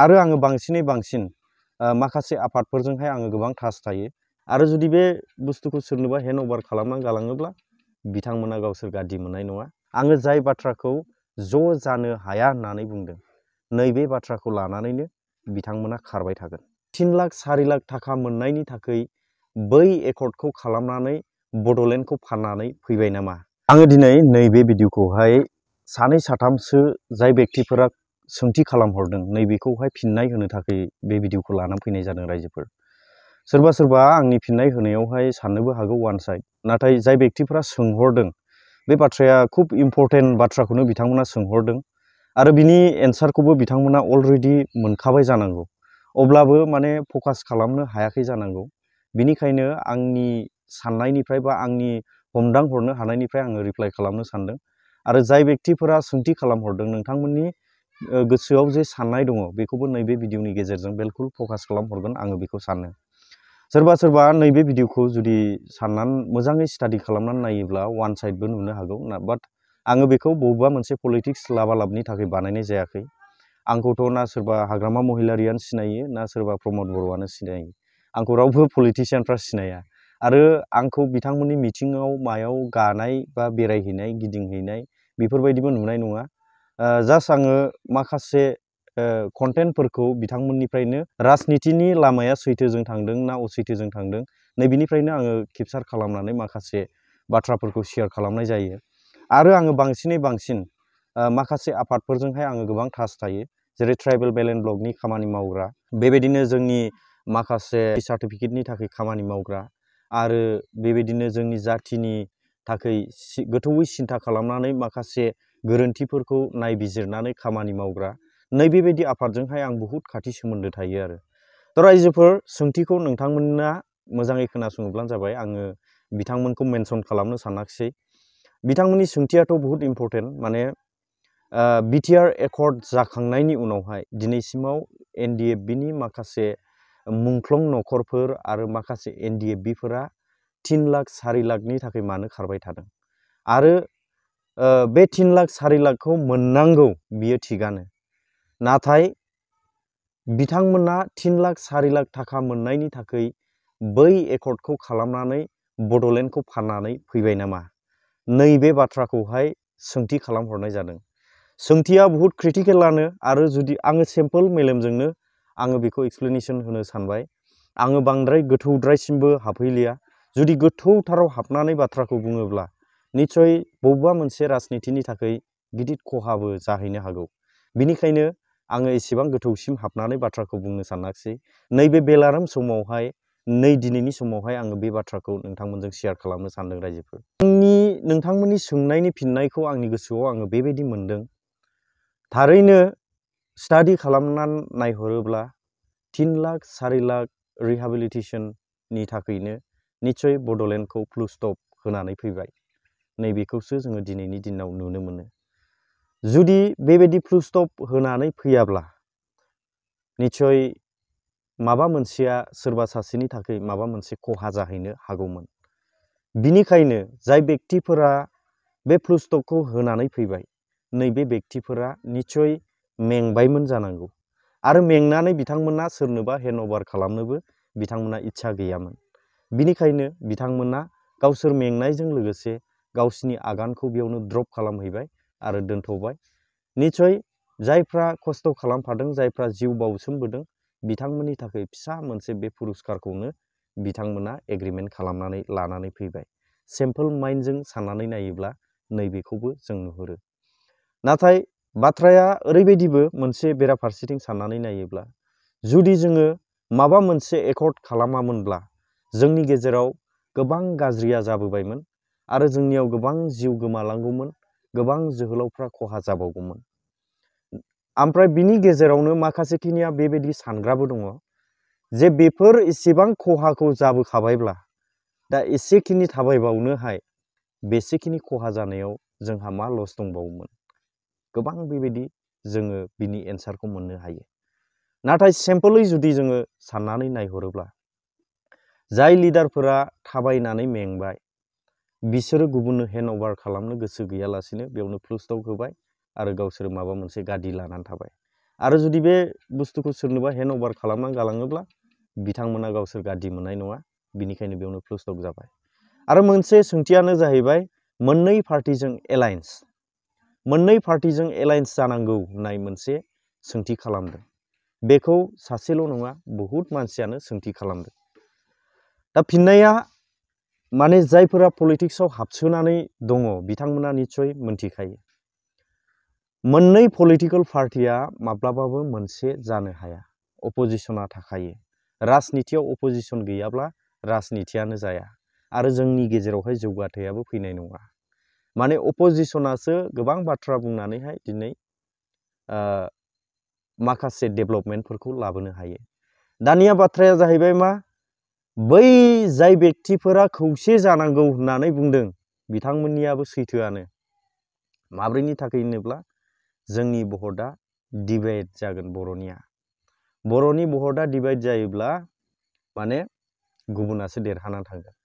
आरो आङो बांसिनै बांसिन माखासे आफादफोरजोंहाय आङो गोबां टाच थायो आरो जुदि बे बुस्थुखौ सोरनोबा हेन्ड अभार खालामनानै गालाङोब्ला बिथांमोना गावसोर गादि मोननाय नङा आङो जाय बाथ्राखौ ज' जानो हाया होननानै बुंदों नैबे बाथ्राखौ लानानैनो बिथांमोना खारबाय थागोन तिन लाख सारि लाख थाखा मोननायनि थाखाय बै एकर्डखौ खालामनानै बड'लेण्डखौ फाननानै फैबाय नामा आङो दिनै नैबे भिडिअखौहाय सानै साथामसो जाय व्यक्तिफोरा सोंथि खालामहरदों नैबेखौहाय फिन्नाय होनो थाखाय बे भिडिअखौ लाना फैनाय जादों रायजोफोर सोरबा सोरबा आंनि फिन्नाय होनायावहाय साननोबो हागौ वान साइड नाथाय जाय व्यक्तिफोरा सोंहरदों बे बाथ्राया खुब इम्पर्टेन्ट बाथ्राखौनो बिथांमोना सोंहरदों आरो बिनि एन्सारखौबो बिथांमोना अलरेडि मोनखाबाय जानांगौ अब्लाबो माने फकास खालामनो हायाखै जानांगौ बिनिखायनो आंनि साननायनिफ्राय बा आंनि हमदां हरनो हानायनिफ्राय आङो रिप्लाइ खालामनो सानदों आरो जाय व्यक्तिफोरा सोंथि खालामहरदों नोंथांमोननि गोसोआव जे साननाय दङ बेखौबो नैबे भिडिअनि गेजेरजों बिल्कुल फकास खालामहरगोन आङो बेखौ सानो सोरबा सोरबा नैबे भिडिअखौ जुदि साननानै मोजाङै स्टाडि खालामनानै नायोब्ला वान साइडबो नुनो हागौ ना बाट आङो बेखौ बबेबा मोनसे पलिटिक्स लाबा थाखाय बानायनाय जायाखै आंखौथ' ना सोरबा हाग्रामा महिलारियानो सिनायो ना सोरबा प्रमद बर'आनो सिनायो आंखौ रावबो पलिटिसियानफ्रा सिनाया आरो आंखौ बिथांमोननि मिथिङाव मायाव गानाय बा बेरायहैनाय गिदिंहैनाय बेफोरबायदिबो नुनाय नङा जास्ट आङो माखासे कन्टेन्टफोरखौ बिथांमोननिफ्रायनो राजनितिनि लामाया सैथोजों थांदों ना असैथोजों थांदों नैबेनिफ्रायनो आङो केपसार खालामनानै माखासे बाथ्राफोरखौ शेयार खालामनाय जायो आरो आङो बांसिनै बांसिन माखासे आफादफोरजोंहाय आङो गोबां टाच थायो जेरै ट्राइबेल बेलेन ब्लकनि खामानि मावग्रा बेबायदिनो जोंनि माखासे सार्टिफिकेटनि थाखाय खामानि मावग्रा आरो बेबायदिनो जोंनि जाथिनि थाखाय गोथौयै सिन्था खालामनानै माखासे गोरोन्थिफोरखौ नायबिजिरनानै खामानि मावग्रा नैबेबायदि आफादजोंहाय आं बुहुद खाथि सोमोन्दो थायो आरो दा रायजोफोर सोंथिखौ नोंथांमोना मोजाङै खोनासङोब्लानो जाबाय आङो बिथांमोनखौ मेनसन खालामनो सानाखिसै बिथांमोननि सोंथियाथ' बुहुद इम्पर्टेन्ट माने बिटिआर एकर्ड जाखांनायनि उनावहाय दिनैसिमाव एनडिएफबिनि माखासे मुंख्लं न'खरफोर आरो माखासे एनडिएफबिफोरा तिन लाख सारि लाखनि थाखाय मानो खारबाय थादों आरो बे तिन लाख सारि लाखखौ मोननांगौ बियो थिगानो नाथाय बिथांमोना तिन लाख सारि लाख थाखा मोननायनि थाखाय बै एकर्डखौ खालामनानै बड'लेण्डखौ फाननानै फैबाय नामा नईबे बाथ्राखौहाय सोंथि खालामहरनाय जादों सोंथिया बुहुत क्रिटिकेलानो आरो जुदि आङो सिम्पोल मेलेमजोंनो आङो बेखौ एक्सप्लेनेसन होनो सानबाय आङो बांद्राय गोथौद्रायसिमबो हाबहैलिया जुदि गोथौथाराव हाबनानै बाथ्राखौ बुङोब्ला निश्चय बबेबा मोनसे राजनिथिनि थाखाय गिदिर खहाबो जाहैनो हागौ बिनिखायनो आङो एसेबां गोथौसिम हाबनानै बाथ्राखौ बुंनो सानाखिसै नैबे बेलाराम समावहाय नै दिनैनि समावहाय आङो बे बाथ्राखौ नोंथांमोनजों सेयार खालामनो सानदों रायजोफोर आंनि नोंथांमोननि सोंनायनि फिन्नायखौ आंनि गोसोआव आङो बेबायदि मोनदों थारैनो स्टाडि खालामनानै नायहरोब्ला तिन लाख सारि लाख रिहेबिलिटेसननि थाखायनो निस्सय बड'लेण्डखौ फ्लुस्टप होनानै फैबाय नैबेखौसो जोङो दिनैनि दिनाव नुनो मोनो जुदि बेबायदि फ्लु स्टप होनानै फैयाब्ला निस्सय माबा मोनसेया सोरबा सासेनि थाखाय माबा मोनसे खहा जाहैनो हागौमोन बिनिखायनो जाय बेक्तिफोरा बे फ्लु होनानै फैबाय नैबे बेक्तिफोरा निस्सय मेंबायमोन जानांगौ आरो मेंनानै बिथांमोना सोरनोबा हेन्ड अभार खालामनोबो बिथांमोना इच्छा गैयामोन बिनिखायनो बिथांमोना गावसोर मेंनायजों लोगोसे गावसिनि आगानखौ बेयावनो ड्रप खालामहैबाय आरो दोन्थ'बाय निसय जायफ्रा खस्थ' खालामफादों जायफ्रा जिउ बाउसोमबोदों बिथांमोननि थाखाय फिसा मोनसे बे पुरस्कारखौनो बिथांमोना एग्रिमेन्ट खालामनानै लानानै फैबाय सेम्पोल माइन्डजों साननानै नायोब्ला नैबेखौबो जों नुहुरो नाथाय बाथ्राया ओरैबायदिबो मोनसे बेराफारसेथिं साननानै नायोब्ला जुदि जोङो माबा मोनसे एकर्ड खालामामोनब्ला जोंनि गेजेराव गोबां गाज्रिया जाबोबायमोन आरो जोंनियाव गोबां जिउ गोमालांगौमोन गोबां जोहोलावफ्रा खहा जाबावगौमोन ओमफ्राय बिनि गेजेरावनो माखासेखिनिया बेबायदि सानग्राबो दङ जे बेफोर इसेबां खहाखौ जाबोखाबायब्ला दा एसेखिनि थाबायबावनोहाय बेसेखिनि खहा जानायाव जोंहा मा लस दंबावोमोन गोबां बेबायदि जोङो बिनि एन्सारखौ मोननो हायो नाथाय सिम्पलै जुदि जोङो साननानै नायहरोब्ला जाय लिडारफोरा थाबायनानै मेंबाय बिसोरो गुबुननो हेन्ड अभार खालामनो गोसो गैयालासेनो बेयावनो फ्लुस्टाव होबाय आरो गावसोरो माबा मोनसे गादि लानानै थाबाय आरो जुदि बे बुस्थुखौ सोरनोबा हेन्ड अभार खालामनानै गालाङोब्ला बिथांमोना गावसोर गादि मोननाय नङा बिनिखायनो बेयावनो फ्लुस्टाव जाबाय आरो मोनसे सोंथियानो जाहैबाय मोननै पार्टिजों एलायन्स मोननै पार्टिजों एलायन्स जानांगौ होननाय मोनसे सोंथि खालामदों बेखौ सासेल' नङा बहुद मानसियानो सोंथि खालामदों दा फिन्नाया माने जायफोरा पलिटिक्सआव हाबसोनानै दङ बिथांमोना निस्सय मोनथिखायो मोननै पलिटिकेल पार्टिया माब्लाबाबो मोनसे जानो हाया अपजिसना थाखायो राजनिथियाव अपजिसन गैयाब्ला राजनिथियानो जाया आरो जोंनि गेजेरावहाय जौगाथायाबो फैनाय नङा माने अपजिसनासो गोबां बाथ्रा बुंनानैहाय दिनै माखासे डेभलपमेन्टफोरखौ लाबोनो हायो दानिया बाथ्राया जाहैबाय मा बै जाय बेक्तिफोरा खौसे जानांगौ होननानै बुंदों बिथांमोननियाबो सैथोआनो माब्रैनि थाखाय होनोब्ला जोंनि भटआ डिभाइड जागोन बर'निया बर'नि भटआ डिभाइड जायोब्ला माने गुबुनासो देरहानानै थांगोन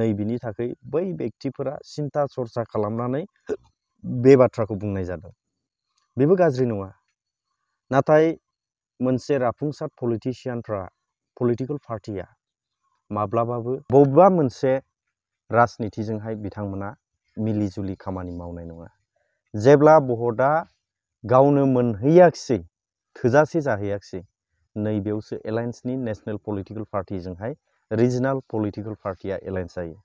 नै बिनि थाखाय बै बेक्तिफोरा सिन्था सरसा खालामनानै बे बाथ्राखौ बुंनाय जादों बेबो गाज्रि नङा नाथाय मोनसे राफुंसार पलिटिसियानफ्रा पलिटिकेल पार्टिया माब्लाबाबो बबेबा मोनसे राजनिथिजोंहाय बिथांमोना मिलि जुलि खामानि मावनाय नङा जेब्ला भटआ गावनो मोनहैयाखिसै थोजासे जाहैयाखिसै नैबेयावसो एलायन्सनि नेशनेल पलिटिकेल पार्टिजोंहाय रिजनाल पलिटिकेल पार्टिया एलायन्स जायो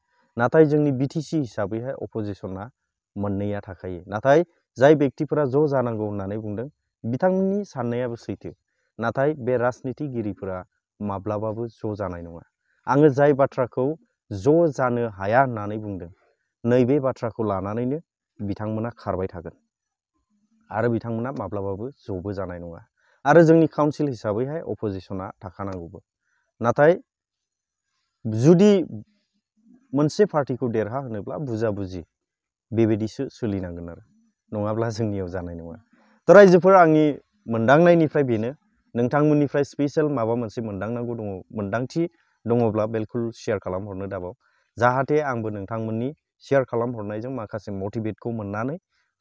नाथाय जोंनि बि टि सि हिसाबैहाय अपजिसना मोननैया थाखायो नाथाय जाय बेक्तिफोरा ज' जानांगौ होननानै बुंदों बिथांमोननि साननायाबो सैथो नाथाय बे राजनिथिगिरिफोरा माब्लाबाबो ज' जानाय नङा आङो जाय बाथ्राखौ ज' जानो हाया होननानै बुंदों नैबे बाथ्राखौ लानानैनो बिथांमोना खारबाय थागोन आरो बिथांमोना माब्लाबाबो ज'बो जानाय नङा आरो जोंनि काउन्सिल हिसाबैहाय अपजिसना थाखानांगौबो नाथाय जुदि मोनसे पार्टिखौ देरहा होनोब्ला बुजा बुजि बेबायदिसो सोलिनांगोन आरो नङाब्ला जोंनियाव जानाय नङा दा रायजोफोर आंनि मोनदांनायनिफ्राय बेनो नोंथांमोननिफ्राय स्पेसियेल माबा मोनसे मोनदांनांगौ दङ मोनदांथि दङब्ला बेलखौ शेयार खालामहरनो दाबाव जाहाथे आंबो नोंथांमोननि शेयार खालामहरनायजों माखासे मटिभेटखौ मोननानै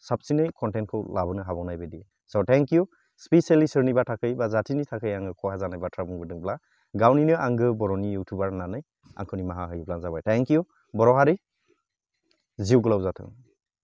साबसिनै कन्टेन्टखौ लाबोनो हाबावनाय बायदि स' थेंक इउ स्पेसियेलि सोरनिबा थाखाय बा जाथिनि थाखाय आङो खहा जानाय बाथ्रा बुंबोदोंब्ला गावनिनो आंगो बर'नि इउटुबार होननानै आंखौ निमाहा होयोब्लानो जाबाय थेंक इउ बर' हारि जिउ गोलाव जाथों